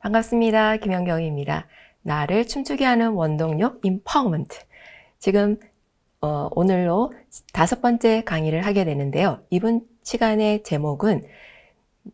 반갑습니다. 김현경입니다. 나를 춤추게 하는 원동력 임파워먼트. 지금 어, 오늘로 다섯 번째 강의를 하게 되는데요. 이번 시간의 제목은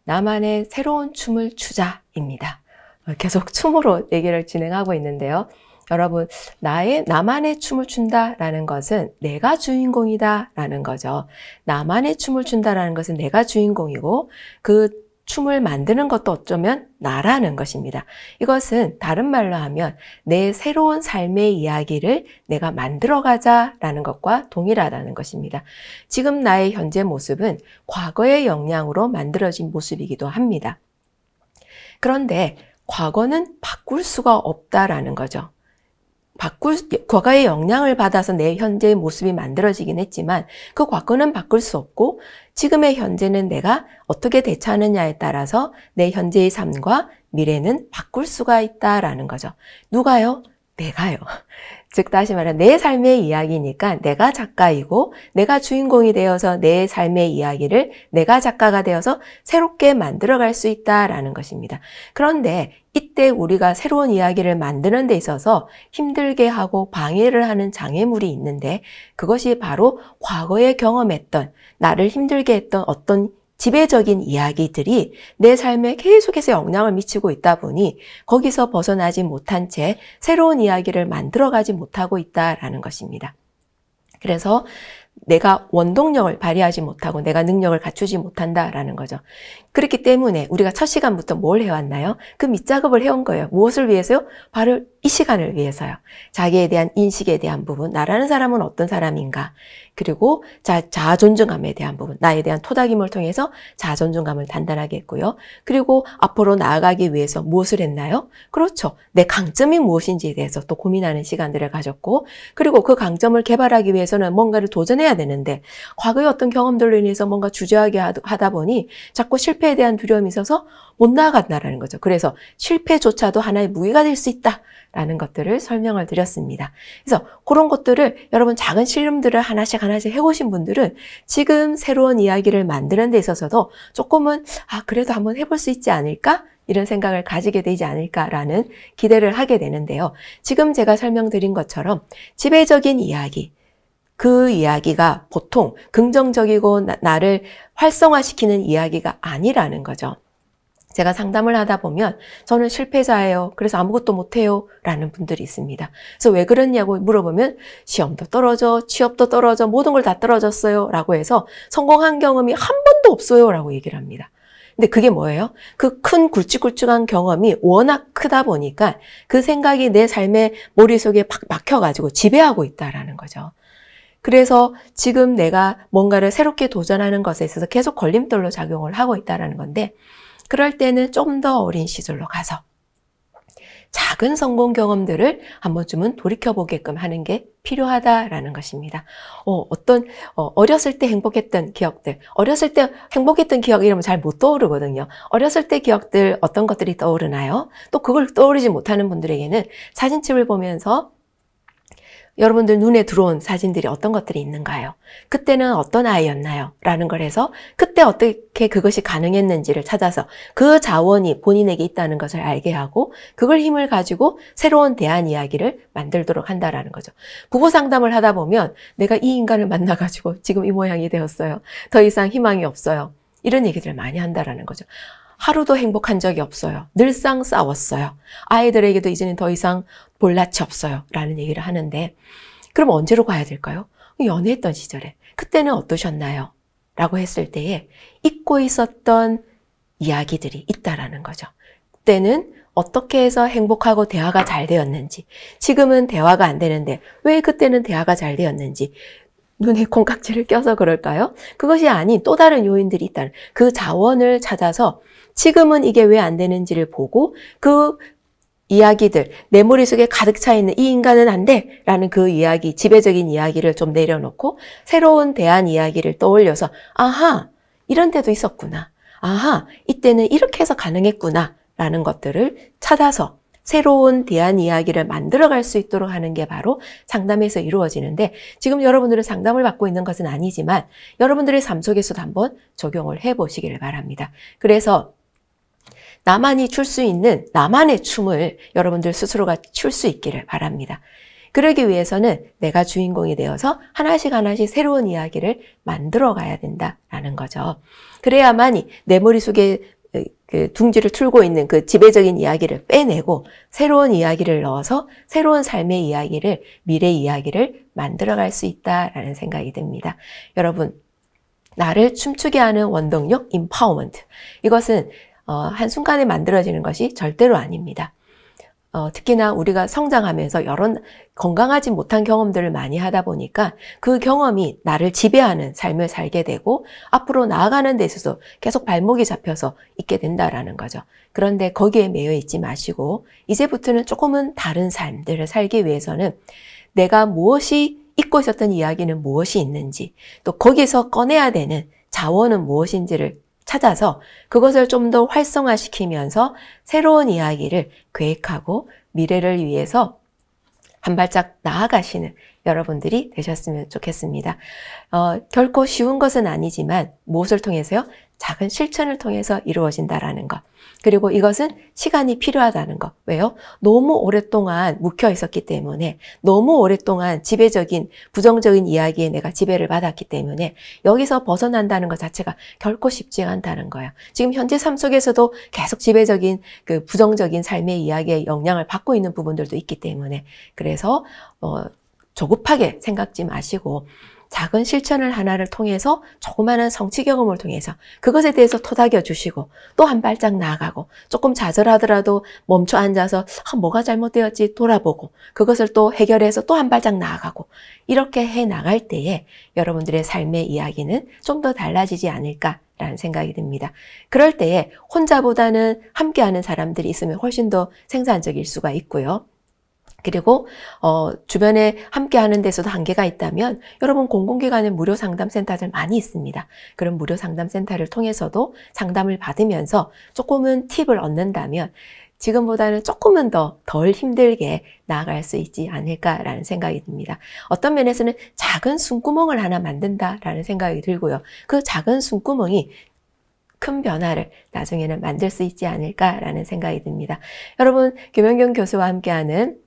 나만의 새로운 춤을 추자입니다. 어, 계속 춤으로 얘기를 진행하고 있는데요. 여러분, 나의, 나만의 춤을 춘다라는 것은 내가 주인공이다라는 거죠. 나만의 춤을 춘다라는 것은 내가 주인공이고, 그 춤을 만드는 것도 어쩌면 나라는 것입니다. 이것은 다른 말로 하면 내 새로운 삶의 이야기를 내가 만들어가자 라는 것과 동일하다는 것입니다. 지금 나의 현재 모습은 과거의 역량으로 만들어진 모습이기도 합니다. 그런데 과거는 바꿀 수가 없다라는 거죠. 바꿀 과거의 영향을 받아서 내 현재의 모습이 만들어지긴 했지만 그 과거는 바꿀 수 없고 지금의 현재는 내가 어떻게 대처하느냐에 따라서 내 현재의 삶과 미래는 바꿀 수가 있다라는 거죠. 누가요? 내가요. 즉 다시 말하면 내 삶의 이야기니까 내가 작가이고 내가 주인공이 되어서 내 삶의 이야기를 내가 작가가 되어서 새롭게 만들어갈 수 있다라는 것입니다. 그런데 이때 우리가 새로운 이야기를 만드는 데 있어서 힘들게 하고 방해를 하는 장애물이 있는데 그것이 바로 과거에 경험했던 나를 힘들게 했던 어떤 지배적인 이야기들이 내 삶에 계속해서 영향을 미치고 있다 보니 거기서 벗어나지 못한 채 새로운 이야기를 만들어가지 못하고 있다라는 것입니다. 그래서 내가 원동력을 발휘하지 못하고 내가 능력을 갖추지 못한다라는 거죠. 그렇기 때문에 우리가 첫 시간부터 뭘 해왔나요? 그 밑작업을 해온 거예요. 무엇을 위해서요? 바로 이 시간을 위해서요. 자기에 대한 인식에 대한 부분, 나라는 사람은 어떤 사람인가, 그리고 자, 자아 존중감에 대한 부분, 나에 대한 토닥임을 통해서 자아 존중감을 단단하게 했고요. 그리고 앞으로 나아가기 위해서 무엇을 했나요? 그렇죠. 내 강점이 무엇인지에 대해서 또 고민하는 시간들을 가졌고, 그리고 그 강점을 개발하기 위해서는 뭔가를 도전해야 되는데, 과거의 어떤 경험들로 인해서 뭔가 주저하게 하다 보니 자꾸 실패에 대한 두려움이 있어서 못나아갔다라는 거죠. 그래서 실패조차도 하나의 무기가 될 수 있다. 라는 것들을 설명을 드렸습니다. 그래서 그런 것들을 여러분 작은 실험들을 하나씩 하나씩 해보신 분들은 지금 새로운 이야기를 만드는 데 있어서도 조금은 아 그래도 한번 해볼 수 있지 않을까? 이런 생각을 가지게 되지 않을까라는 기대를 하게 되는데요. 지금 제가 설명드린 것처럼 지배적인 이야기, 그 이야기가 보통 긍정적이고 나, 를 활성화시키는 이야기가 아니라는 거죠. 제가 상담을 하다 보면 저는 실패자예요. 그래서 아무것도 못해요. 라는 분들이 있습니다. 그래서 왜 그랬냐고 물어보면 시험도 떨어져, 취업도 떨어져, 모든 걸 다 떨어졌어요. 라고 해서 성공한 경험이 한 번도 없어요. 라고 얘기를 합니다. 근데 그게 뭐예요? 그 큰 굵직굵직한 경험이 워낙 크다 보니까 그 생각이 내 삶의 머릿속에 팍 막혀가지고 지배하고 있다라는 거죠. 그래서 지금 내가 뭔가를 새롭게 도전하는 것에 있어서 계속 걸림돌로 작용을 하고 있다라는 건데 그럴 때는 좀 더 어린 시절로 가서 작은 성공 경험들을 한 번쯤은 돌이켜보게끔 하는 게 필요하다라는 것입니다. 어, 떤 어, 렸을때 행복했던 기억들, 어렸을 때 행복했던 기억 이러면 잘 못 떠오르거든요. 어렸을 때 기억들 어떤 것들이 떠오르나요? 또 그걸 떠오르지 못하는 분들에게는 사진집을 보면서 여러분들 눈에 들어온 사진들이 어떤 것들이 있는가요? 그때는 어떤 아이였나요? 라는 걸 해서 그때 어떻게 그것이 가능했는지를 찾아서 그 자원이 본인에게 있다는 것을 알게 하고 그걸 힘을 가지고 새로운 대안 이야기를 만들도록 한다라는 거죠. 부부 상담을 하다 보면 내가 이 인간을 만나가지고 지금 이 모양이 되었어요. 더 이상 희망이 없어요. 이런 얘기들을 많이 한다라는 거죠. 하루도 행복한 적이 없어요. 늘상 싸웠어요. 아이들에게도 이제는 더 이상 볼낯이 없어요. 라는 얘기를 하는데 그럼 언제로 가야 될까요? 연애했던 시절에 그때는 어떠셨나요? 라고 했을 때에 잊고 있었던 이야기들이 있다라는 거죠. 그때는 어떻게 해서 행복하고 대화가 잘 되었는지, 지금은 대화가 안 되는데 왜 그때는 대화가 잘 되었는지, 눈에 콩깍지를 껴서 그럴까요? 그것이 아닌 또 다른 요인들이 있다는 그 자원을 찾아서 지금은 이게 왜 안 되는지를 보고 그 이야기들, 내 머릿속에 가득 차 있는 이 인간은 안 돼! 라는 그 이야기, 지배적인 이야기를 좀 내려놓고 새로운 대안 이야기를 떠올려서 아하! 이런 때도 있었구나. 아하! 이때는 이렇게 해서 가능했구나. 라는 것들을 찾아서 새로운 대안 이야기를 만들어갈 수 있도록 하는 게 바로 상담에서 이루어지는데 지금 여러분들은 상담을 받고 있는 것은 아니지만 여러분들의 삶 속에서도 한번 적용을 해보시기를 바랍니다. 그래서 나만이 출 수 있는 나만의 춤을 여러분들 스스로가 출 수 있기를 바랍니다. 그러기 위해서는 내가 주인공이 되어서 하나씩 하나씩 새로운 이야기를 만들어 가야 된다라는 거죠. 그래야만 이내 머릿속에 그 둥지를 틀고 있는 그 지배적인 이야기를 빼내고 새로운 이야기를 넣어서 새로운 삶의 이야기를 미래 이야기를 만들어갈 수 있다라는 생각이 듭니다. 여러분 나를 춤추게 하는 원동력 임파 p 먼트 이것은 어, 한순간에 만들어지는 것이 절대로 아닙니다. 어, 특히나 우리가 성장하면서 여러 건강하지 못한 경험들을 많이 하다 보니까 그 경험이 나를 지배하는 삶을 살게 되고 앞으로 나아가는 데 있어서 계속 발목이 잡혀서 있게 된다라는 거죠. 그런데 거기에 매여 있지 마시고 이제부터는 조금은 다른 삶들을 살기 위해서는 내가 무엇이 잊고 있었던 이야기는 무엇이 있는지 또 거기서 꺼내야 되는 자원은 무엇인지를 찾아서 그것을 좀 더 활성화시키면서 새로운 이야기를 계획하고 미래를 위해서 한 발짝 나아가시는 여러분들이 되셨으면 좋겠습니다. 어, 결코 쉬운 것은 아니지만 무엇을 통해서요? 작은 실천을 통해서 이루어진다라는 것. 그리고 이것은 시간이 필요하다는 것. 왜요? 너무 오랫동안 묵혀 있었기 때문에, 너무 오랫동안 지배적인, 부정적인 이야기에 내가 지배를 받았기 때문에, 여기서 벗어난다는 것 자체가 결코 쉽지 않다는 거예요 지금 현재 삶 속에서도 계속 지배적인, 그 부정적인 삶의 이야기에 영향을 받고 있는 부분들도 있기 때문에, 그래서, 어, 조급하게 생각지 마시고, 작은 실천을 하나를 통해서 조그마한 성취 경험을 통해서 그것에 대해서 토닥여 주시고 또 한 발짝 나아가고 조금 좌절하더라도 멈춰 앉아서 아, 뭐가 잘못되었지 돌아보고 그것을 또 해결해서 또 한 발짝 나아가고 이렇게 해 나갈 때에 여러분들의 삶의 이야기는 좀 더 달라지지 않을까 라는 생각이 듭니다. 그럴 때에 혼자보다는 함께하는 사람들이 있으면 훨씬 더 생산적일 수가 있고요. 그리고 어, 주변에 함께 하는 데서도 한계가 있다면 여러분 공공기관에 무료 상담센터들 많이 있습니다. 그런 무료 상담센터를 통해서도 상담을 받으면서 조금은 팁을 얻는다면 지금보다는 조금은 더 덜 힘들게 나아갈 수 있지 않을까라는 생각이 듭니다. 어떤 면에서는 작은 숨구멍을 하나 만든다라는 생각이 들고요. 그 작은 숨구멍이 큰 변화를 나중에는 만들 수 있지 않을까라는 생각이 듭니다. 여러분, 김영경 교수와 함께하는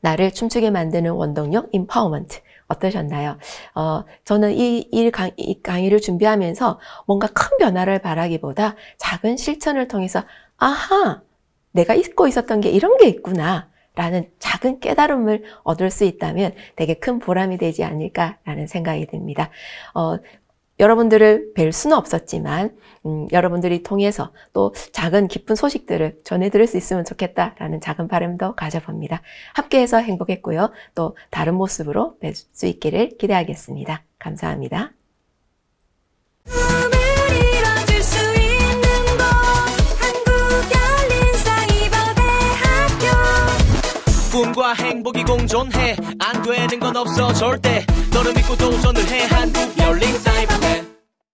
나를 춤추게 만드는 원동력 인파워먼트 어떠셨나요? 어, 저는 이, 일 강, 이 강의를 준비하면서 뭔가 큰 변화를 바라기보다 작은 실천을 통해서 아하 내가 잊고 있었던 게 이런 게 있구나 라는 작은 깨달음을 얻을 수 있다면 되게 큰 보람이 되지 않을까라는 생각이 듭니다. 어, 여러분들을 뵐 수는 없었지만 음, 여러분들이 통해서 또 작은 기쁜 소식들을 전해드릴 수 있으면 좋겠다라는 작은 바람도 가져봅니다. 함께해서 행복했고요. 또 다른 모습으로 뵐 수 있기를 기대하겠습니다. 감사합니다. 사랑과 행복이 공존해 안 되는 건 없어 절대 너를 믿고 도전을 해 한국 열린 사이버